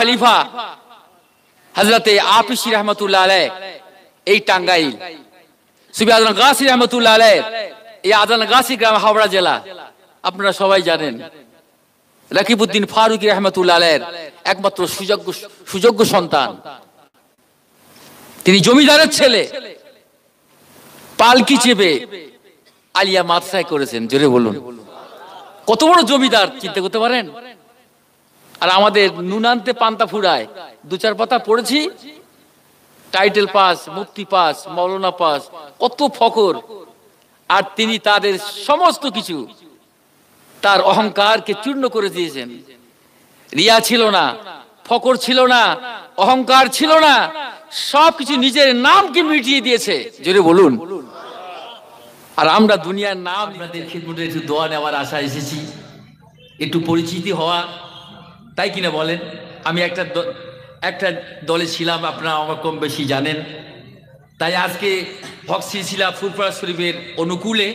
খলিফা হজরতে আপিসি রহমতুল্লাহ এই টাঙ্গাইল সুবি আদান গাছি রহমতুল্লাহ এই আদান গাছি গ্রাম হাওড়া জেলা আপনারা সবাই জানেন রাকিবুদ্দিন ফারুকি রহমতুল্লাহ একমাত্র সুযোগ্য সুযোগ্য সন্তান তিনি জমিদারের ছেলে পালকি চেপে আলিয়া মাদ্রাসায় করেছেন জোরে বলুন কত বড় জমিদার চিন্তা করতে পারেন আর আমাদের নুনান্তে পান্তা ফুরায় দু চার পাতা পড়েছি টাইটেল পাস মুক্তি পাস মৌলনা পাস কত ফকর আর তিনি তাদের সমস্ত কিছু তার অহংকারকে চূর্ণ করে দিয়েছেন রিয়া ছিল না ফকর ছিল না অহংকার ছিল না সব কিছু নিজের নামকে মিটিয়ে দিয়েছে জোরে বলুন আর আমরা দুনিয়ার নাম দোয়া নেওয়ার আশা এসেছি একটু পরিচিতি হওয়া তাই কিনা বলেন আমি একটা একটা দলে ছিলাম আপনারা আমার কম বেশি জানেন তাই আজকে ফক্সিলা ফুরফরা শরীফের অনুকূলে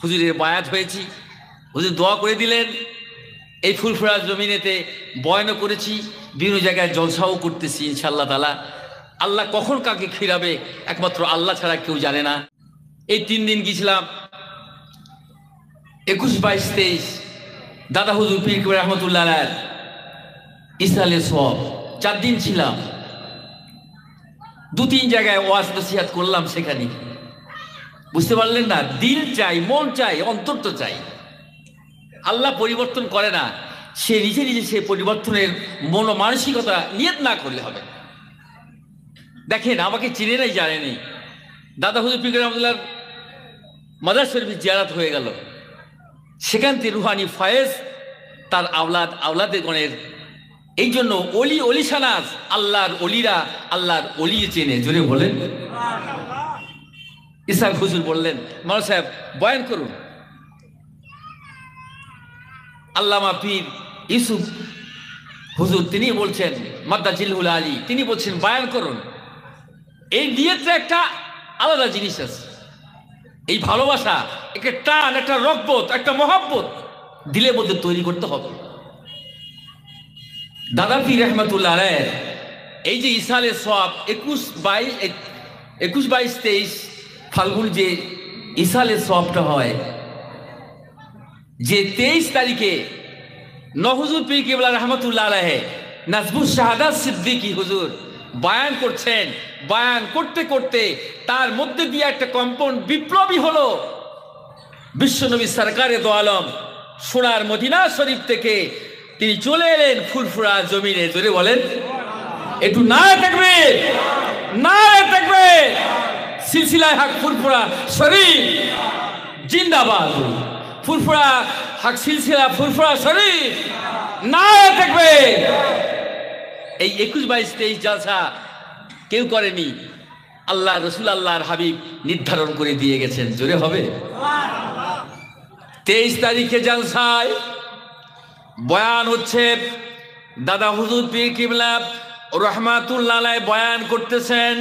হুজুরের বায়াত হয়েছি হুজুর দোয়া করে দিলেন এই ফুলফুরা জমিনেতে বয়নও করেছি বিভিন্ন জায়গায় জলসাও করতেছি ইনশাল্লাহ তালা আল্লাহ কখন কাকে ফিরাবে একমাত্র আল্লাহ ছাড়া কেউ জানে না এই তিন দিন গেছিলাম একুশ বাইশ তেইশ দাদা হুজুর পীর রহমতুল্লাহ ইসালে সব চার দিন ছিলাম দু তিন জায়গায় ওয়াজ নসিহাত করলাম সেখানে বুঝতে পারলেন না দিল চাই মন চাই অন্তর তো চাই আল্লাহ পরিবর্তন করে না সে নিজে নিজে সে পরিবর্তনের মন মানসিকতা নিয়ত না করলে হবে দেখেন আমাকে চিনে নাই জানেনি দাদা হুজুর পিকর আহমদুল্লার মাদার শরীফ জিয়ারাত হয়ে গেল সেখান থেকে রুহানি ফায়েজ তার আওলাদ আওলাদের গণের এই জন্য অলি অলি সানাজ আল্লাহর অলিরা আল্লাহর অলি চেনে জোরে বলেন ইসাক হুজুর বললেন মানুষ সাহেব বয়ান করুন আল্লামা পীর ইসুফ হুজুর তিনি বলছেন মাদ্দা জিল্লুল আলী তিনি বলছেন বায়ান করুন এই তো একটা আলাদা জিনিস আছে এই ভালোবাসা একটা টান একটা রকবত একটা মহাব্বত দিলে মধ্যে তৈরি করতে হবে দাদা পীর রহমতুল্লাহ রায়ের এই যে ইসালে সব একুশ বাই একুশ বাইশ তেইশ ফাল্গুন যে ইসালে সবটা হয় যে তেইশ তারিখে নহজুর পীর কেবলা রহমতুল্লাহ রাহে নাজবুল শাহাদা সিদ্দিকি হুজুর বায়ান করছেন বায়ান করতে করতে তার মধ্যে দিয়ে একটা কম্পন বিপ্লবী হলো বিশ্বনবী সরকারে দো আলম সোনার মদিনা শরীফ থেকে তিনি চলে এলেন ফুরফুরা জমিনে জোরে বলেন একটু না থাকবে না থাকবে সিলসিলায় হাক ফুরফুরা শরীর জিন্দাবাদ ফুরফুরা হাক সিলসিলা ফুরফুরা শরীর না থাকবে এই একুশ বাইশ তেইশ জালসা কেউ করেনি আল্লাহ রসুল আল্লাহর হাবিব নির্ধারণ করে দিয়ে গেছেন জোরে হবে তেইশ তারিখে জালসায় বয়ান হচ্ছে দাদা হুজুর পীর কিবলা রহমাতুল্লাহ বয়ান করতেছেন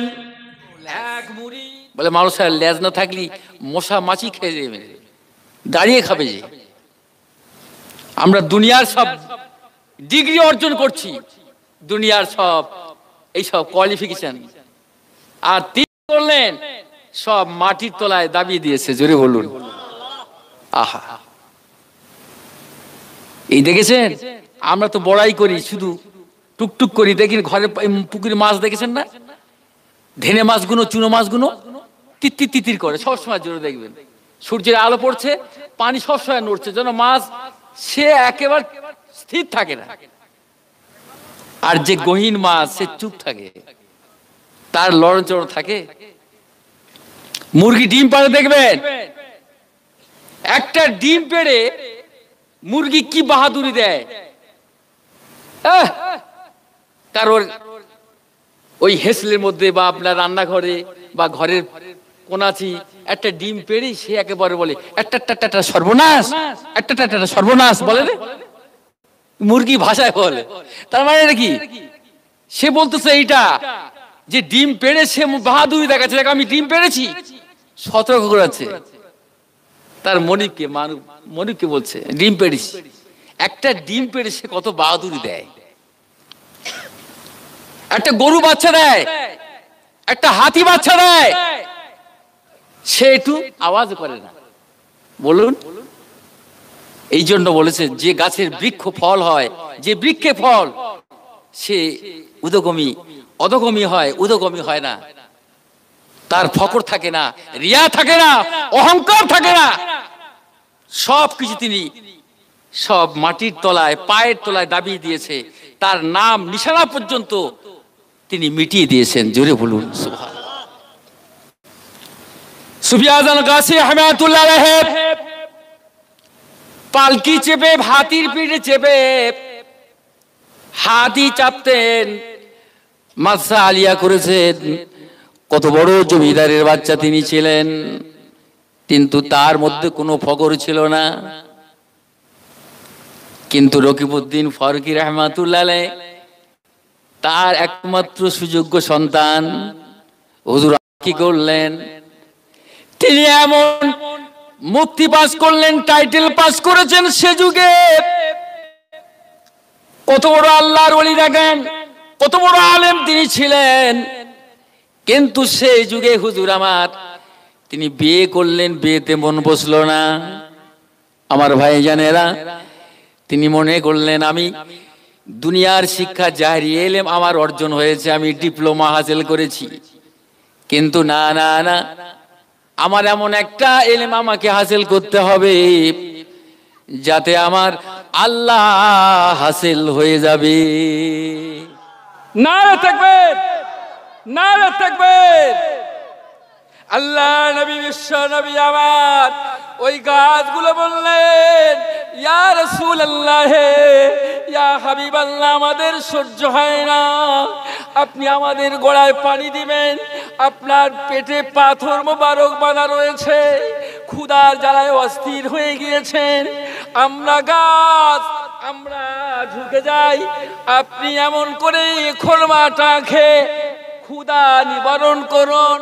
এক মুড়ি বলে মানুষের লেজ না থাকলি মশা মাছি খেয়ে যাবে দাঁড়িয়ে খাবে যে আমরা দুনিয়ার সব ডিগ্রি অর্জন করছি দুনিয়ার সব এই সব কোয়ালিফিকেশন আর তিনি করলেন সব মাটির তলায় দাবি দিয়েছে জোরে বলুন আহা এই দেখেছেন আমরা তো বড়াই করি শুধু টুকটুক করি দেখি ঘরে পুকুরে মাছ দেখেছেন না ধেনে মাছগুলো চুনো মাছগুলো তিত্তির তিতির করে সবসময় জোরে দেখবেন সূর্যের আলো পড়ছে পানি সবসময় নড়ছে যেন মাছ সে একেবারে স্থির থাকে না আর যে গহীন মাছ সে চুপ থাকে তার লড়ন চড়ন থাকে মুরগি ডিম পারে দেখবেন একটা ডিম পেড়ে মুরগি কি বাহাদুরি দেয় কারোর ওই হেসলের মধ্যে বা আপনার রান্নাঘরে বা ঘরের কোনাচি একটা ডিম পেড়ি সে একেবারে বলে একটা টাটা সর্বনাশ একটা টাটা সর্বনাশ বলে রে মুরগি ভাষায় বলে তার মানে কি সে বলতেছে এইটা যে ডিম পেড়েছে সে বাহাদুরি দেখাচ্ছে দেখ আমি ডিম পেড়েছি সতর্ক করেছে তার মনিকে মানু মনিকে বলছে ডিম পেড়িস একটা ডিম পেড়ে সে কত বাহাদুরি দেয় একটা গরু বাচ্চা দেয় একটা হাতি বাচ্চা দেয় সে একটু আওয়াজ করে না বলুন এই জন্য বলেছে যে গাছের বৃক্ষ ফল হয় যে বৃক্ষে ফল সে উদগমী অধগমী হয় উদগমী হয় না তার ফকর থাকে না রিয়া থাকে না অহংকার থাকে না সব কিছু তিনি সব মাটির তলায় পায়ের তলায় দাবি দিয়েছে তার নাম নিশানা পর্যন্ত তিনি মিটিয়ে দিয়েছেন জোরে বলুন পালকি চেপে হাতির পিঠে চেপে হাতি চাপতেন মাসা আলিয়া করেছেন কত বড় জমিদারের বাচ্চা তিনি ছিলেন কিন্তু তার মধ্যে কোনো ফকর ছিল না কিন্তু রকিবুদ্দিন ফরকির রহমাতুল্লাহ তার একমাত্র সুযোগ্য সন্তান হুজুর কি করলেন তিনি এমন মুক্তি পাস করলেন টাইটেল পাস করেছেন সে যুগে কত বড় আল্লাহর অলি দেখেন কত বড় আলেম তিনি ছিলেন কিন্তু সেই যুগে হুজুর আমার তিনি বিয়ে করলেন বিয়েতে মন বসল না আমার ভাইজানেরা তিনি মনে করলেন আমি দুনিয়ার শিক্ষা জারি এলেম আমার অর্জন হয়েছে আমি ডিপ্লোমা হাসিল করেছি কিন্তু না না না আমার এমন একটা এলেম আমাকে হাসিল করতে হবে যাতে আমার আল্লাহ হাসিল হয়ে যাবে না না থাকবে আল্লাহ নবী বিশ্ব নবী আমার ওই গাছগুলো বললেন ইয়া রসুল আল্লাহ ইয়া হাবিব আল্লাহ আমাদের সহ্য হয় না আপনি আমাদের গোড়ায় পানি দিবেন আপনার পেটে পাথর মোবারক বানা রয়েছে ক্ষুদার জ্বালায় অস্থির হয়ে গিয়েছেন আমরা গাছ আমরা ঝুঁকে যাই আপনি এমন করেই খোলমাটা খেয়ে ক্ষুদা নিবারণ করুন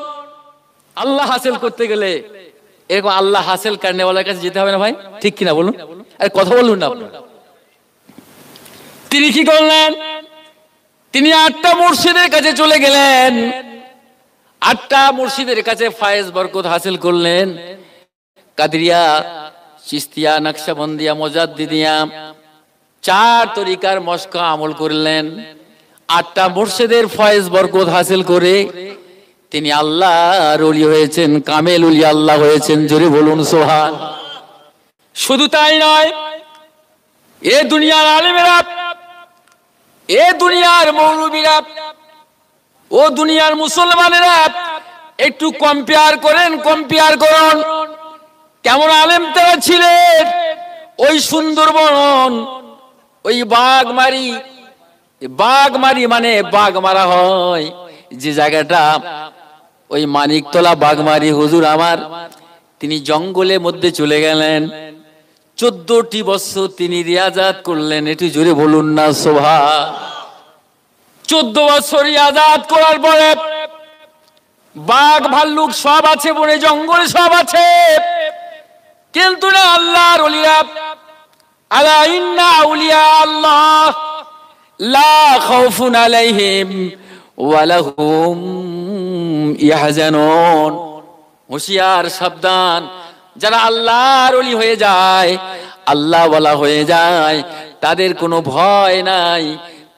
আল্লাহ হাসিল করতে গেলে এরকম আল্লাহ হাসিল কারণে কারণেওয়ালার কাছে যেতে হবে না ভাই ঠিক কিনা বলুন আর কথা বলুন না তিনি কি করলেন তিনি আটটা মুর্শিদের কাছে চলে গেলেন আটটা মুর্শিদের কাছে ফায়েজ বরকত হাসিল করলেন কাদিরিয়া চিস্তিয়া নকশাবন্দিয়া মোজাদ্দিদিয়া চার তরিকার মস্কা আমল করলেন আটটা মোর্শেদের ফয়েজ বরকত হাসিল করে তিনি আল্লাহ রলি হয়েছেন কামেল উলি আল্লাহ হয়েছেন জোরে বলুন সোহান শুধু তাই নয় এ দুনিয়ার আলিমেরা এ দুনিয়ার মৌলবীরা ও দুনিয়ার মুসলমানেরা একটু কম্পেয়ার করেন কম্পেয়ার করুন কেমন আলেম তারা ছিলেন ওই সুন্দরবন ওই বাঘমারি বাঘ মারি মানে বাঘ মারা হয় যে জায়গাটা ওই মানিকতলা বাঘমারি হুজুর আমার তিনি জঙ্গলের মধ্যে চলে গেলেন চোদ্দটি বছর তিনি রিয়াজাত করলেন এটি জুড়ে বলুন না শোভা চোদ্দ বছর রিয়াজাত করার পরে বাঘ ভাল্লুক সব আছে বনে জঙ্গল সব আছে কিন্তু না আল্লাহ আল্লাহ লা খাউফুন আলাইহিম ওয়ালাহুম ইয়াহজানুন হুশিয়ার সাবধান যারা আল্লাহর ওলি হয়ে যায় আল্লাহ ওয়ালা হয়ে যায় তাদের কোনো ভয় নাই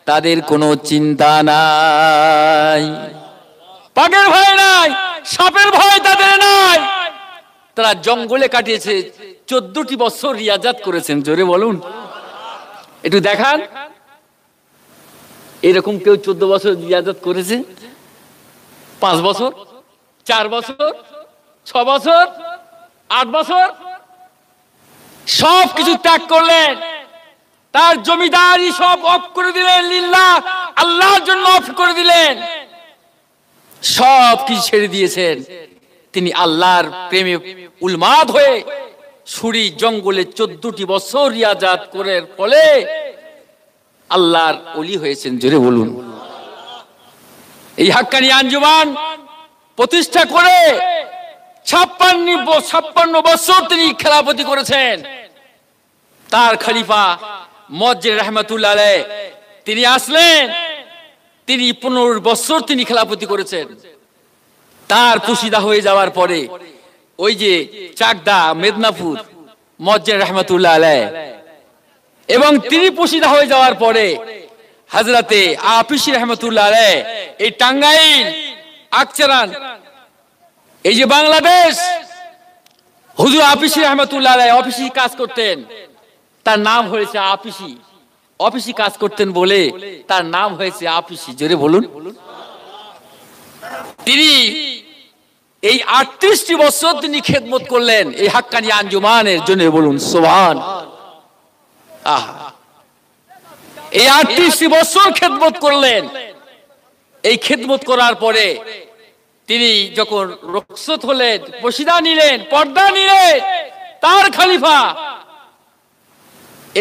তাদের কোনো চিন্তা নাই পাগের ভয় নাই সাপের ভয় তাদের নাই তারা জঙ্গলে কাটিয়েছে চোদ্দটি বছর রিয়াজাত করেছেন জোরে বলুন একটু দেখান এরকম কেউ চোদ্দ বছর ইয়াদত করেছে পাঁচ বছর চার বছর ছ বছর আট বছর সব কিছু ত্যাগ করলেন তার জমিদারি সব অফ করে দিলেন লিল্লাহ আল্লাহর জন্য অফ করে দিলেন সব কিছু ছেড়ে দিয়েছেন তিনি আল্লাহর প্রেমে উলমাদ হয়ে সুরি জঙ্গলে চোদ্দটি বছর ইয়াজাত করার ফলে আল্লাহর অলি হয়েছেন জোরে বলুন এই হাক্কানি আঞ্জুমান প্রতিষ্ঠা করে ছাপ্পান্ন ছাপ্পান্ন বছর তিনি খেলাপতি করেছেন তার খালিফা মজির রহমতুল্লাহ তিনি আসলেন তিনি পনেরো বছর তিনি খেলাপতি করেছেন তার পুশিদা হয়ে যাওয়ার পরে ওই যে চাকদা মেদনাপুর মজ্জের রহমতুল্লাহ আলায় এবং তিনি পশিদা হয়ে যাওয়ার পরে হাজরাতে আপিসি রহমতুল্লাহ আলে এই টাঙ্গাইল আকচারান এই যে বাংলাদেশ হুজুর আপিসি রহমতুল্লাহ আলে অফিসি কাজ করতেন তার নাম হয়েছে আপিসি অফিসি কাজ করতেন বলে তার নাম হয়েছে আপিসি জোরে বলুন তিনি এই আটত্রিশটি বছর তিনি খেদমত করলেন এই হাক্কানি আঞ্জুমানের জন্য বলুন সোহান এই আটত্রিশটি বছর খেদমত করলেন এই খেদমত করার পরে তিনি যখন রক্সত হলেন নিলেন পর্দা নিলেন তার খালিফা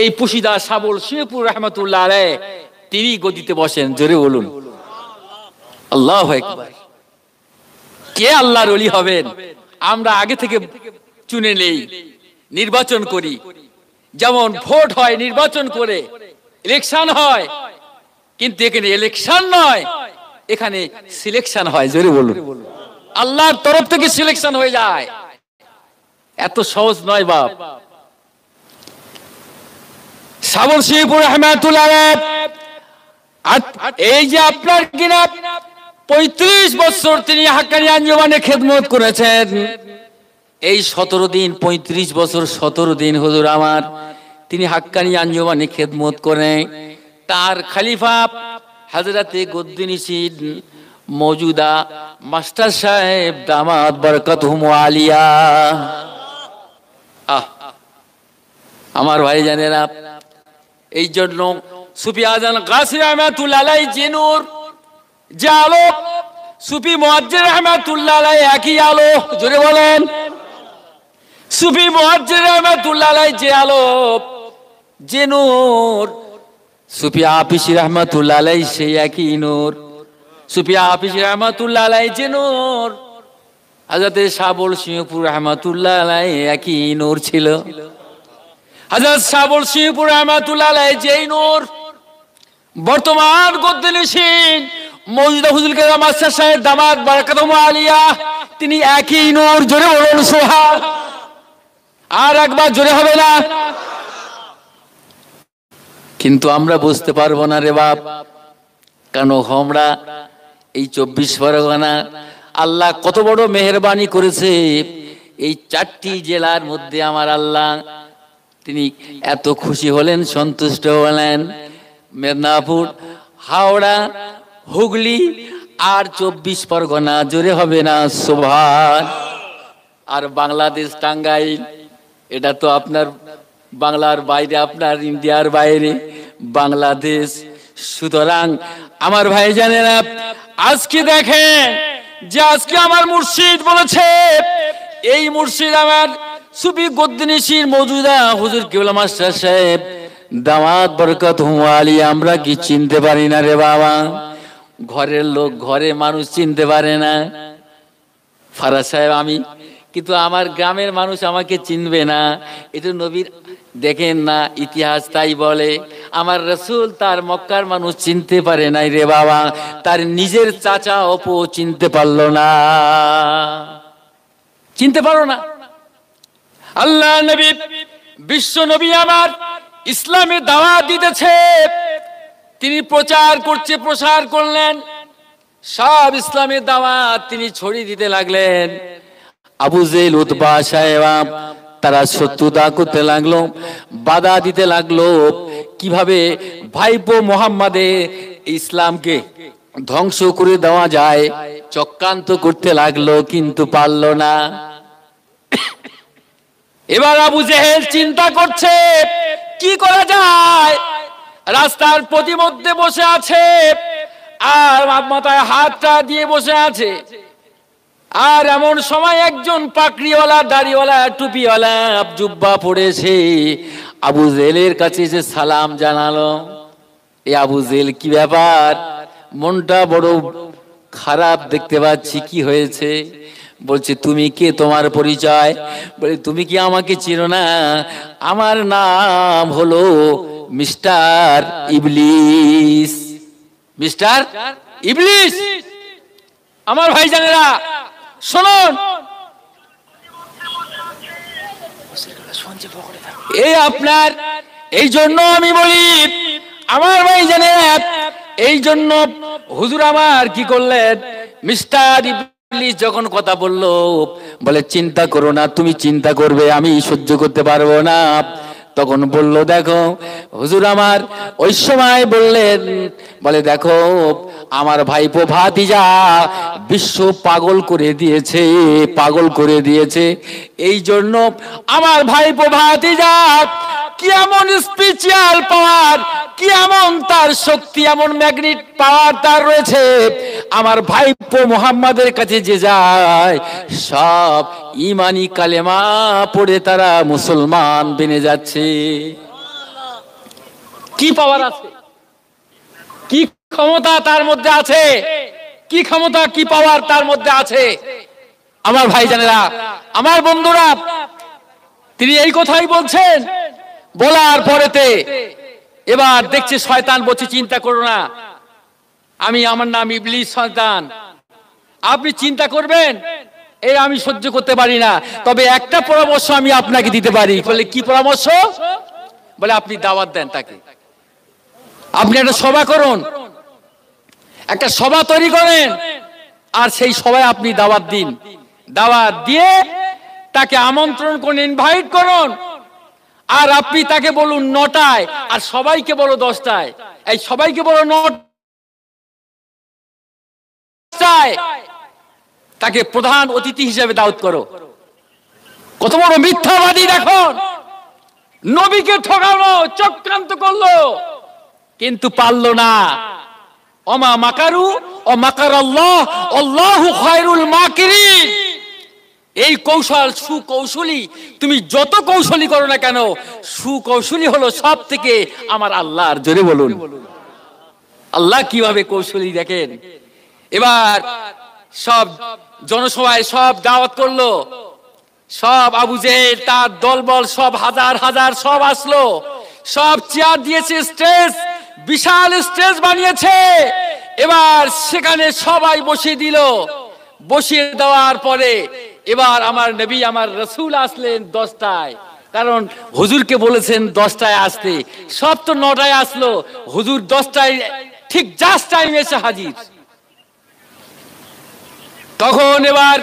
এই পুশিদা সাবল শিবপুর রহমতুল্লাহ রে তিনি গদিতে বসেন জোরে বলুন আল্লাহ কে আল্লাহর অলি হবেন আমরা আগে থেকে চুনে নেই নির্বাচন করি যেমন ভোট হয় নির্বাচন করে ইলেকশন হয় কিন্তু এখানে ইলেকশন নয় এখানে সিলেকশন হয় জোরে বলুন আল্লাহর তরফ থেকে সিলেকশন হয়ে যায় এত সহজ নয় বাপ সাবর শিবপুর আহমেদুল্লাহ এই যে আপনার কিনা পঁয়ত্রিশ বছর তিনি হাক্কানি আঞ্জমানে খেদমত করেছেন এই সতেরো দিন ৩৫ বছর সতেরো দিন হুজুর আমার তিনি হাক্কানি আঞ্জমানি খেদমত করেন তার খালিফা হাজরাতে গদ্দিনিসিন মজুদা মাস্টার সাহেব দামাত বরকত হুম আলিয়া আহ আমার ভাই জানেন এই জন্য সুফি আজান গাছি আহমেদুল্লাহ জেনুর যে আলো সুফি মজ্জের আহমেদুল্লাহ একই আলো জোরে বলেন সুফি মহাজ্জের রহমাতুল্লাহ যে আলো যে নূর সুফি আফিসি রহমতুল্লাহ সে একই নূর সুফি আফিসি রহমতুল্লাহ যে নূর হাজরতে সাবল সিংহপুর রহমতুল্লাহ একই নূর ছিল হাজরত সাবল সিংহপুর রহমতুল্লাহ যে নূর বর্তমান গদ্দিনী সিং মৌজুদা হুজুল কেরা মাস্টার সাহেব দামাত বারাকাতম আলিয়া তিনি একই নূর জোরে বলুন সোহা আর একবার জোরে হবে না কিন্তু আমরা বুঝতে পারবো না রে বাপ কেন আমরা এই চব্বিশ পরগনা আল্লাহ কত বড় মেহরবানি করেছে এই চারটি জেলার মধ্যে আমার আল্লাহ তিনি এত খুশি হলেন সন্তুষ্ট হলেন মেদিনীপুর হাওড়া হুগলি আর চব্বিশ পরগনা জোরে হবে না সোভার আর বাংলাদেশ টাঙ্গাইল এটা তো আপনার বাংলার বাইরে আপনার ইন্ডিয়ার বাইরে বাংলাদেশ সুতরাং আমার ভাই জানেন আজকে দেখেন যে আজকে আমার মুর্শিদ বলেছে এই মুর্শিদ আমার সুফি গদ্দিনিসির মজুদা হুজুর কেবল মাস্টার সাহেব দামাত বরকত হুমালি আমরা কি চিনতে পারি না রে বাবা ঘরের লোক ঘরে মানুষ চিনতে পারে না ফারা সাহেব আমি কিন্তু আমার গ্রামের মানুষ আমাকে চিনবে না এটা নবীর দেখেন না ইতিহাস তাই বলে আমার রসুল তার মক্কার মানুষ চিনতে পারে নাই রে বাবা তার নিজের চাচা অপু চিনতে পারল না চিনতে পারো না আল্লাহ নবী বিশ্ব নবী আমার ইসলামে দাওয়া দিতেছে তিনি প্রচার করছে প্রসার করলেন সব ইসলামের দাওয়াত তিনি ছড়িয়ে দিতে লাগলেন আবু জেল উদ্বা সাহেবা তারা শত্রুতা করতে লাগলো বাধা দিতে লাগলো কিভাবে ভাইপো মোহাম্মদে ইসলামকে ধ্বংস করে দেওয়া যায় চক্রান্ত করতে লাগলো কিন্তু পারল না এবার আবু জেহেল চিন্তা করছে কি করা যায় রাস্তার প্রতিমধ্যে বসে আছে আর মাথায় হাতটা দিয়ে বসে আছে আর এমন সময় একজন পাকড়িওয়ালা দাড়িওয়ালা টুপিওয়ালা আবজুব্বা পড়েছে আবু জেলের কাছে এসে সালাম জানালো এ আবু জেল কি ব্যাপার মনটা বড় খারাপ দেখতে পাচ্ছি কি হয়েছে বলছে তুমি কে তোমার পরিচয় বলে তুমি কি আমাকে চিনো না আমার নাম হলো মিস্টার ইবলিস মিস্টার ইবলিস আমার ভাইজানেরা শুনুন এই আপনার এই জন্য আমি বলি আমার ভাই জানে এই জন্য হুজুর আমার কি করলেন মিস্টার ইবলিস যখন কথা বললো বলে চিন্তা করো না তুমি চিন্তা করবে আমি সহ্য করতে পারবো না তখন বলল দেখো হুজুর আমার ওই সময় বললেন বলে দেখো আমার ভাইপো ভাতিজা বিশ্ব পাগল করে দিয়েছে পাগল করে দিয়েছে এই জন্য আমার ভাইপো ভাতিজা কি এমন স্পেশাল পাওয়ার কি এমন তার শক্তি এমন ম্যাগনেট পাওয়ার তার রয়েছে আমার ভাইপো মোহাম্মদের কাছে যে যায় সব ইমানি কালেমা পড়ে তারা মুসলমান বেনে যাচ্ছে কি পাওয়ার আছে কি ক্ষমতা তার মধ্যে আছে কি ক্ষমতা কি পাওয়ার তার মধ্যে আছে আমার ভাইজানেরা আমার বন্ধুরা তিনি এই কথাই বলছেন বলার পরেতে এবার দেখছি শয়তান বলছে চিন্তা করো না আমি আমার নাম ইবলি শয়তান আপনি চিন্তা করবেন এই আমি সহ্য করতে পারি না তবে একটা পরামর্শ আমি আপনাকে দিতে পারি বলে কি পরামর্শ বলে আপনি দাওয়াত দেন তাকে আপনি একটা সভা করুন একটা সভা তৈরি করেন আর সেই সভায় আপনি দাওয়াত দিন দাওয়াত দিয়ে তাকে আমন্ত্রণ করুন ইনভাইট করুন আর আপনি তাকে বলুন নটায় আর সবাইকে বলো দশটায় এই সবাইকে বলো নটায় তাকে প্রধান অতিথি হিসেবে দাওত করো কত বড় মিথ্যাবাদী এখন নবীকে ঠকালো চক্রান্ত করলো কিন্তু পারলো না অমা মাকারু ও মাকার আল্লাহ আল্লাহ খায়রুল মাকিরিন এই কৌশল সুকৌশলী তুমি যত কৌশলী করো না কেন সুকৌশলী হলো সব থেকে আমার আল্লাহর জোরে বলুন আল্লাহ কিভাবে কৌশলী দেখেন এবার সব জনসভায় সব দাওয়াত করলো সব আবু জেহেল তার দলবল সব হাজার হাজার সব আসলো সব চেয়ার দিয়েছে স্টেজ বিশাল স্টেজ বানিয়েছে এবার সেখানে সবাই বসিয়ে দিল বসিয়ে দেওয়ার পরে এবার আমার নবী আমার রসুল আসলেন দশটায় কারণ হুজুরকে বলেছেন দশটায় আসতে সব তো নটায় আসলো হুজুর দশটায় ঠিক জাস্ট টাইম এসে হাজির তখন এবার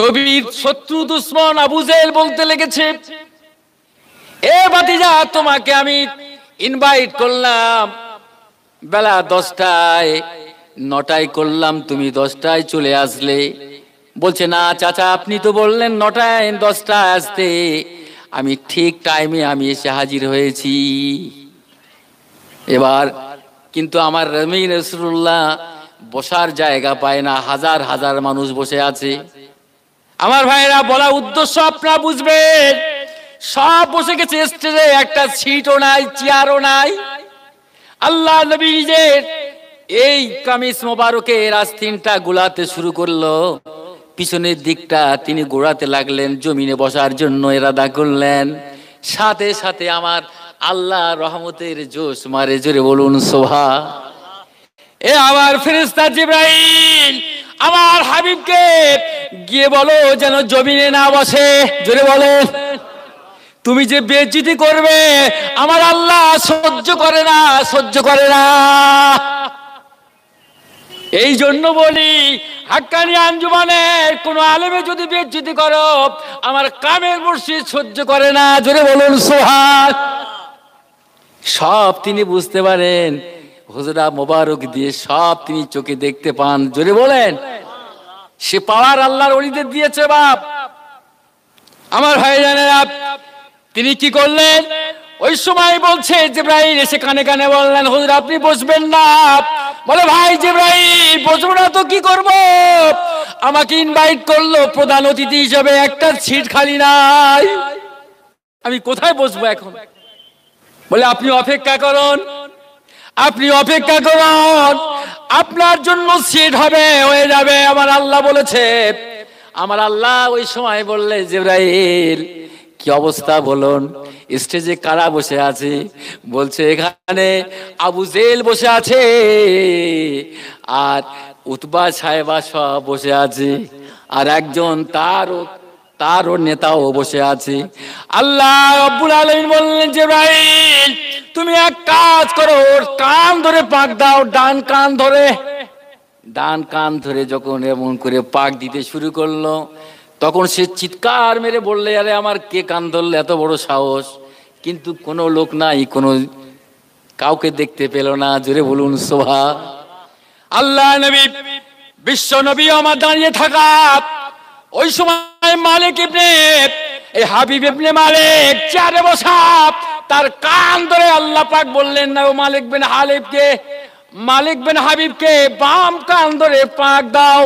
নবীর শত্রু দুশ্মন আবুজেল বলতে লেগেছে এ বাতিজা তোমাকে আমি ইনভাইট করলাম বেলা দশটায় নটায় করলাম তুমি দশটায় চলে আসলে বলছে না চাচা আপনি তো বললেন নটায় দশটায় আসতে আমি ঠিক টাইমে আমি এসে হাজির হয়েছি এবার কিন্তু আমার রমি রসুল্লাহ বসার জায়গা পায় না হাজার হাজার মানুষ বসে আছে আমার ভাইরা বলা উদ্দেশ্য আপনারা বুঝবেন সব বসে গেছে স্টেজে একটা সিটও নাই চেয়ারও নাই আল্লাহ নবী নিজের এই কামিজ মোবারকে রাস্তিনটা গোলাতে শুরু করলো পিছনের দিকটা তিনি গোড়াতে লাগলেন জমিনে বসার জন্য এরাদা করলেন সাথে সাথে আমার আল্লাহ রহমতের জোশ মারে জোরে বলুন সোহা এ আমার ফেরিস্তা জিব্রাহিম আমার হাবিবকে গিয়ে বলো যেন জমিনে না বসে জোরে বলে তুমি যে বেজিতি করবে আমার আল্লাহ সহ্য করে না সহ্য করে না এই জন্য বলি হাক্কানি আঞ্জুমানের কোন আলমে যদি বেজ্জিতি করো আমার কামের মুর্শিদ সহ্য করে না জোরে বলুন সোহাগ সব তিনি বুঝতে পারেন হুজরা মোবারক দিয়ে সব তিনি চোখে দেখতে পান জোরে বলেন সে পাওয়ার আল্লাহর অলিদের দিয়েছে বাপ আমার ভাই জানে তিনি কি করলেন ওই সময় বলছে জিব্রাইল এসে কানে কানে বললেন হুজুর আপনি বসবেন না বলে ভাই জিব্রাইল বসবো না তো কি করব আমাকে ইনভাইট করলো প্রধান অতিথি হিসেবে একটা সিট খালি নাই আমি কোথায় বসবো এখন বলে আপনি অপেক্ষা করুন আপনি অপেক্ষা করুন আপনার জন্য সিট হবে হয়ে যাবে আমার আল্লাহ বলেছে আমার আল্লাহ ওই সময় বললে জিব্রাইল কি অবস্থা বলুন স্টেজে কারা বসে আছে বলছে এখানে আবু জেল বসে আছে আর উতবা সাহেবা সব বসে আছে আর একজন তারও তারও নেতাও বসে আছে আল্লাহ আব্বুল আলম বললেন যে ভাই তুমি এক কাজ করো ওর কান ধরে পাক দাও ডান কান ধরে ডান কান ধরে যখন এমন করে পাক দিতে শুরু করলো তখন সে চিৎকার মেরে বললে আরে আমার কে কান ধরলে এত বড় সাহস কিন্তু কোনো লোক নাই কোনো কাউকে দেখতে পেল না জোরে বলুন শোভা আল্লাহ নবী বিশ্ব নবী আমার দাঁড়িয়ে থাকা ওই সময় মালিক ইবনে এই হাবিব ইবনে মালিক চারে বসা তার কান ধরে আল্লাহ পাক বললেন না ও মালিক বিন হালিবকে মালিক বিন হাবিবকে বাম কান ধরে পাক দাও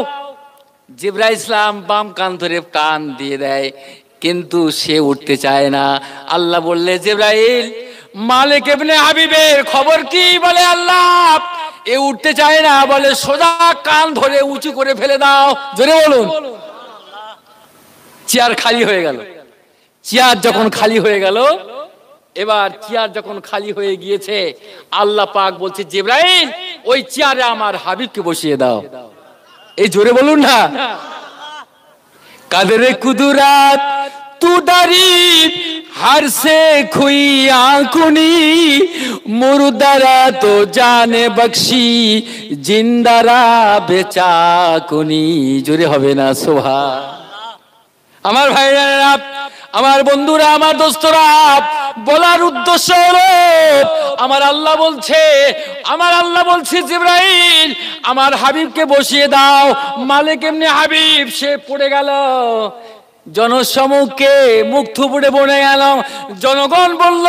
জিব্রা ইসলাম বাম কান ধরে টান দিয়ে দেয় কিন্তু সে উঠতে চায় না আল্লাহ বললে জিব্রাইল মালিক এমনি হাবিবের খবর কি বলে আল্লাহ এ উঠতে চায় না বলে সোজা কান ধরে উঁচু করে ফেলে দাও ধরে বলুন চেয়ার খালি হয়ে গেল চেয়ার যখন খালি হয়ে গেল এবার চেয়ার যখন খালি হয়ে গিয়েছে আল্লাহ পাক বলছে জিব্রাইল ওই চেয়ারে আমার হাবিবকে বসিয়ে দাও এই জোরে বলুন না কাদের কুদুরাত তু দারি হার সে খুই আঁকুনি মুরদারা তো জানে বক্সি জিন্দারা বেচা বেচাকুনি জোরে হবে না সোহা আমার ভাইরা আমার বন্ধুরা আমার দোস্তরা বলার উদ্দেশ্য হলো আমার আল্লাহ বলছে আমার আল্লাহ বলছে জিব্রাইল আমার হাবিবকে বসিয়ে দাও মালিক এমনি হাবিব সে পড়ে গেল জনসমুখে মুখ থুবড়ে বনে গেল জনগণ বলল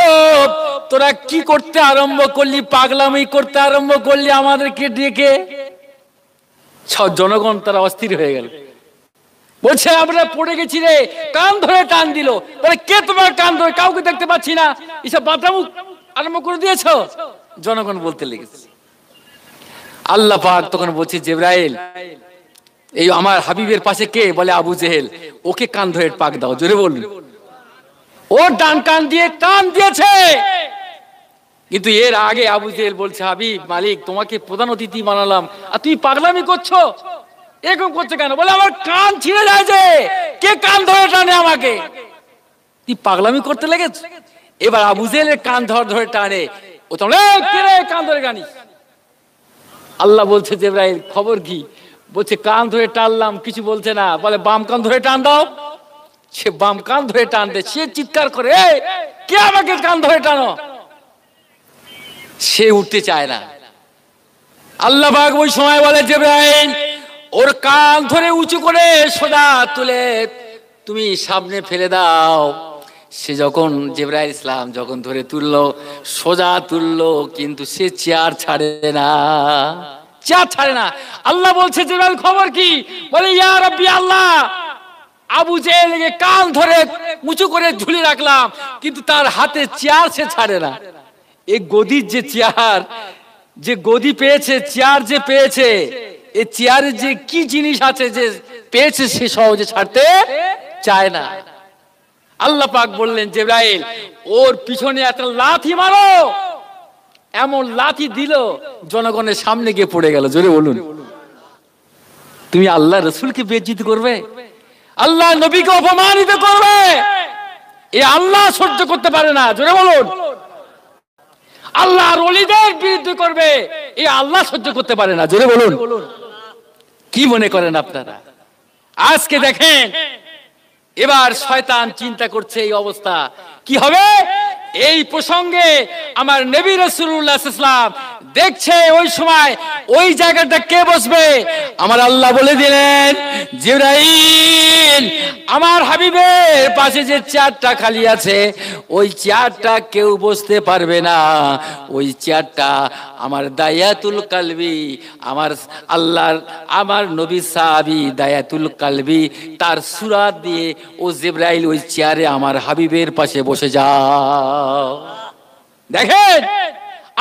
তোরা কি করতে আরম্ভ করলি পাগলামি করতে আরম্ভ করলি আমাদেরকে ডেকে জনগণ তারা অস্থির হয়ে গেল বলছে আমরা পড়ে গেছি রে কান ধরে টান দিল বলে কে তোমার কান ধরে কাউকে দেখতে পাচ্ছি না এসব বাতাম আরম্ভ করে দিয়েছ জনগণ বলতে লেগেছে আল্লাহ পাক তখন বলছে জেব্রাইল এই আমার হাবিবের পাশে কে বলে আবু জেহেল ওকে কান ধরে পাক দাও জোরে বল ও ডান কান দিয়ে কান দিয়েছে কিন্তু এর আগে আবু জেহেল বলছে হাবিব মালিক তোমাকে প্রধান অতিথি বানালাম আর তুমি পাগলামি করছো এরকম করছে কেন বলে আমার কান ছিঁড়ে যে কে কান ধরে টানে আমাকে তুই পাগলামি করতে লেগেছ এবার আবু জেলের কান ধর ধরে টানে ও তো কে কান ধরে গানি আল্লাহ বলছে যে ভাই খবর কি বলছে কান ধরে টানলাম কিছু বলছে না বলে বাম কান ধরে টান দাও সে বাম কান ধরে টান দে সে চিৎকার করে কে আমাকে কান ধরে টানো সে উঠতে চায় না আল্লাহ ওই সময় বলে যে ওর কান ধরে উঁচু করে সোজা তুলে তুমি সামনে ফেলে দাও সে যখন জেবরা ইসলাম যখন ধরে তুললো সোজা তুললো কিন্তু সে চেয়ার ছাড়ে না চেয়ার ছাড়ে না আল্লাহ বলছে জেবরাইল খবর কি বলে ইয়া আল্লাহ আবু জেলে কান ধরে উঁচু করে ঝুলি রাখলাম কিন্তু তার হাতে চেয়ার সে ছাড়ে না এই গদির যে চেয়ার যে গদি পেয়েছে চেয়ার যে পেয়েছে এই চেয়ারে যে কি জিনিস আছে যে পেয়েছে সে সহজে ছাড়তে চায় না আল্লাহ পাক বললেন যে ওর পিছনে একটা লাথি মারো এমন লাথি দিল জনগণের সামনে গিয়ে পড়ে গেল জোরে বলুন তুমি আল্লাহ রসুলকে বেজিত করবে আল্লাহ নবীকে অপমানিত করবে এ আল্লাহ সহ্য করতে পারে না জোরে বলুন আল্লাহ রলিদের বিরুদ্ধে করবে এ আল্লাহ সহ্য করতে পারে না জোরে বলুন কি মনে করেন আপনারা আজকে দেখেন এবার শয়তান চিন্তা করছে এই অবস্থা কি হবে এই প্রসঙ্গে আমার নবী রসুল্লাহাম দেখছে ওই সময় ওই জায়গাটা কে বসবে আমার আল্লাহ বলে দিলেন জিবরাইল আমার হাবিবের পাশে যে চেয়ারটা খালি আছে ওই চেয়ারটা কেউ বসতে পারবে না ওই চেয়ারটা আমার দায়াতুল কালবি আমার আল্লাহর আমার নবী সাহাবি দায়াতুল কালবি তার সুরাত দিয়ে ও জিবরাইল ওই চেয়ারে আমার হাবিবের পাশে বসে বসে যাও দেখেন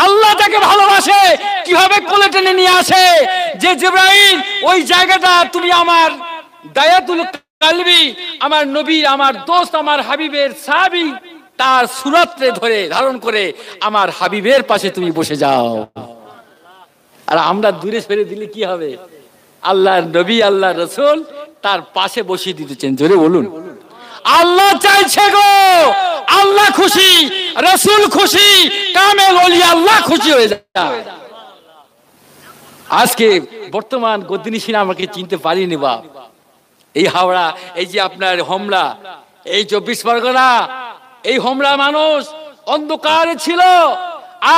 আল্লাহ তাকে ভালোবাসে কিভাবে কোলে টেনে নিয়ে আসে যে জিব্রাইল ওই জায়গাটা তুমি আমার দায়াতুল কালবি আমার নবীর আমার দোস্ত আমার হাবিবের সাহাবি তার সুরাত্রে ধরে ধারণ করে আমার হাবিবের পাশে তুমি বসে যাও আর আমরা দূরে ফেলে দিলে কি হবে আল্লাহর নবী আল্লাহ রসুল তার পাশে বসিয়ে দিতেছেন জোরে বলুন আল্লাহ চাইছে গো আল্লাহ খুশি রসুল খুশি কামে গলি আল্লাহ খুশি হয়ে যায় আজকে বর্তমান গদিনী সিনা আমাকে চিনতে পারিনি বা এই হাওড়া এই যে আপনার হোমলা এই চব্বিশ পরগনা এই হোমলা মানুষ অন্ধকারে ছিল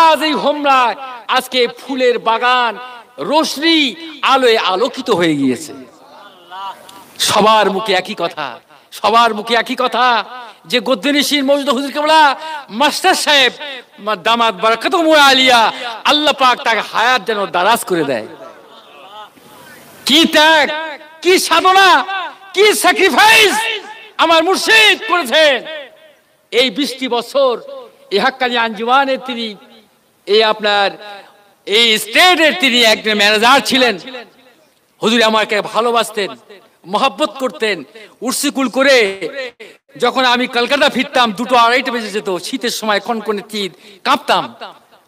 আজ এই হোমলায় আজকে ফুলের বাগান রশ্মি আলোয় আলোকিত হয়ে গিয়েছে সবার মুখে একই কথা সবার মুখে একই কথা যে গদ্দিনিশীর মৌজুদ হুজুর কেবলা মাস্টার সাহেব দামাত বারাকাত আলিয়া আল্লাহ পাক তাকে হায়াত যেন দারাজ করে দেয় কি ত্যাগ কি সাধনা কি স্যাক্রিফাইস আমার মুর্শিদ করেছেন এই বৃষ্টি বছর এই হাক্কানি আঞ্জুমানের তিনি এই আপনার এই স্টেটের তিনি একজন ম্যানেজার ছিলেন হুজুর আমাকে ভালোবাসতেন মহাব্বত করতেন উর্সিকুল করে যখন আমি কলকাতা ফিরতাম দুটো আড়াইটা বেজে যেত শীতের সময় কনে চিত কাঁপতাম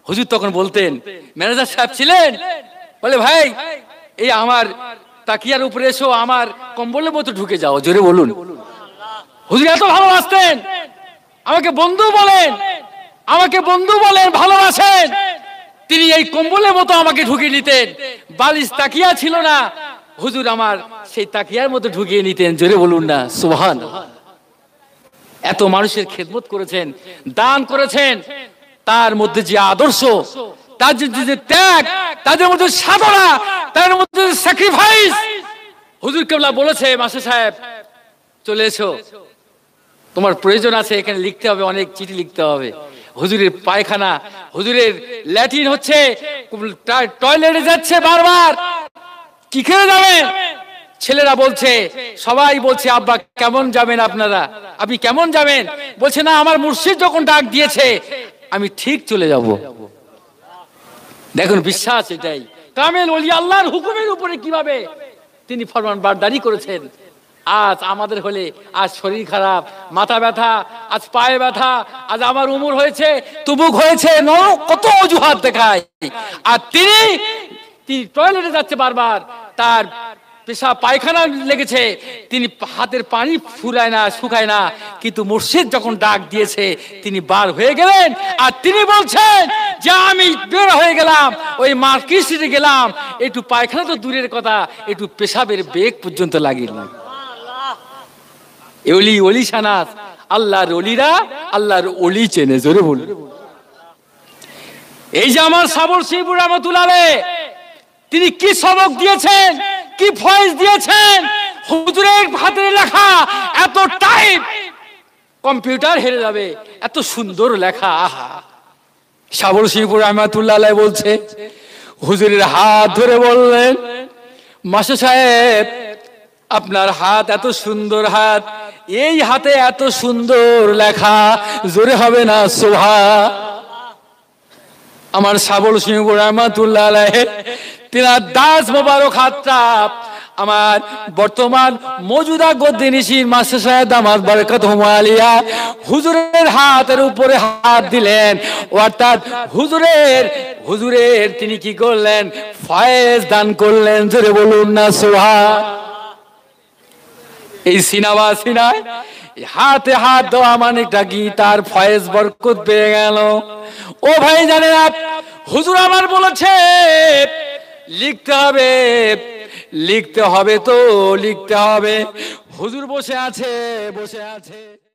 হুজুর তখন বলতেন ম্যানেজার সাহেব ছিলেন বলে ভাই এই আমার তাকিয়ার উপরে এসো আমার কম্বলের মতো ঢুকে যাও জোরে বলুন হুজুর এত ভালোবাসতেন আমাকে বন্ধু বলেন আমাকে বন্ধু বলেন ভালোবাসেন তিনি এই কম্বলের মতো আমাকে ঢুকিয়ে নিতেন বালিশ তাকিয়া ছিল না হুজুর আমার সেই তাকিয়ার মধ্যে ঢুকিয়ে নিতেন জোরে বলুন না সুহান এত মানুষের খেদমত করেছেন দান করেছেন তার মধ্যে যে আদর্শ তার যে ত্যাগ তাদের মধ্যে সাধনা তাদের মধ্যে স্যাক্রিফাইস হুজুর কেবলা বলেছে মাসে সাহেব চলে এসো তোমার প্রয়োজন আছে এখানে লিখতে হবে অনেক চিঠি লিখতে হবে হুজুরের পায়খানা হুজুরের ল্যাটিন হচ্ছে টয়লেটে যাচ্ছে বারবার কি খেয়ে যাবেন ছেলেরা বলছে সবাই বলছে আব্বা কেমন যাবেন আপনারা আপনি কেমন যাবেন বলছে না আমার মুর্শিদ যখন ডাক দিয়েছে আমি ঠিক চলে যাব দেখুন বিশ্বাস এটাই কামেল ওলি আল্লাহর হুকুমের উপরে কিভাবে তিনি ফরমান বারদারি করেছেন আজ আমাদের হলে আজ শরীর খারাপ মাথা ব্যথা আজ পায়ে ব্যথা আজ আমার উমর হয়েছে তুবুক হয়েছে ন কত অজুহাত দেখায় আর তিনি তিনি টয়লেটে যাচ্ছে বারবার তার পেশা পায়খানা লেগেছে তিনি হাতের পানি ফুরায় না শুকায় না কিন্তু মুর্শিদ যখন ডাক দিয়েছে তিনি বার হয়ে গেলেন আর তিনি বলছেন যে আমি বের হয়ে গেলাম ওই সিটি গেলাম একটু পায়খানা তো দূরের কথা একটু পেশাবের বেগ পর্যন্ত লাগিল না এলি অলি সানাস আল্লাহর অলিরা আল্লাহর অলি চেনে জোরে বল এই যে আমার সাবর শিবুর রহমতুল আলে তিনি কি সবক দিয়েছেন কি ফয়েজ দিয়েছেন হুজুরের হাতে লেখা এত টাইপ কম্পিউটার হেরে যাবে এত সুন্দর লেখা আহা সাবর সিংপুর রহমাতুল্লাহ বলছে হুজুরের হাত ধরে বললেন মাসে সাহেব আপনার হাত এত সুন্দর হাত এই হাতে এত সুন্দর লেখা জোরে হবে না শোভা আমার সাবল সিংহ রহমাতুল্লাহ তিনার দাস মোবারক হাতটা আমার বর্তমান মজুদা গদ্দিনিসির মাস্টার সাহেব দামাত বরকত হুমালিয়া হুজুরের হাতের উপরে হাত দিলেন অর্থাৎ হুজুরের হুজুরের তিনি কি করলেন ফয়েজ দান করলেন জোরে বলুন না সোহা এই সিনাবা সিনায় হাতে হাত দেওয়া মানে একটা গীতার ফয়েজ বরকত পেয়ে গেল ও ভাই জানেন হুজুর আমার বলেছে লিখতে হবে লিখতে হবে তো লিখতে হবে হুজুর বসে আছে বসে আছে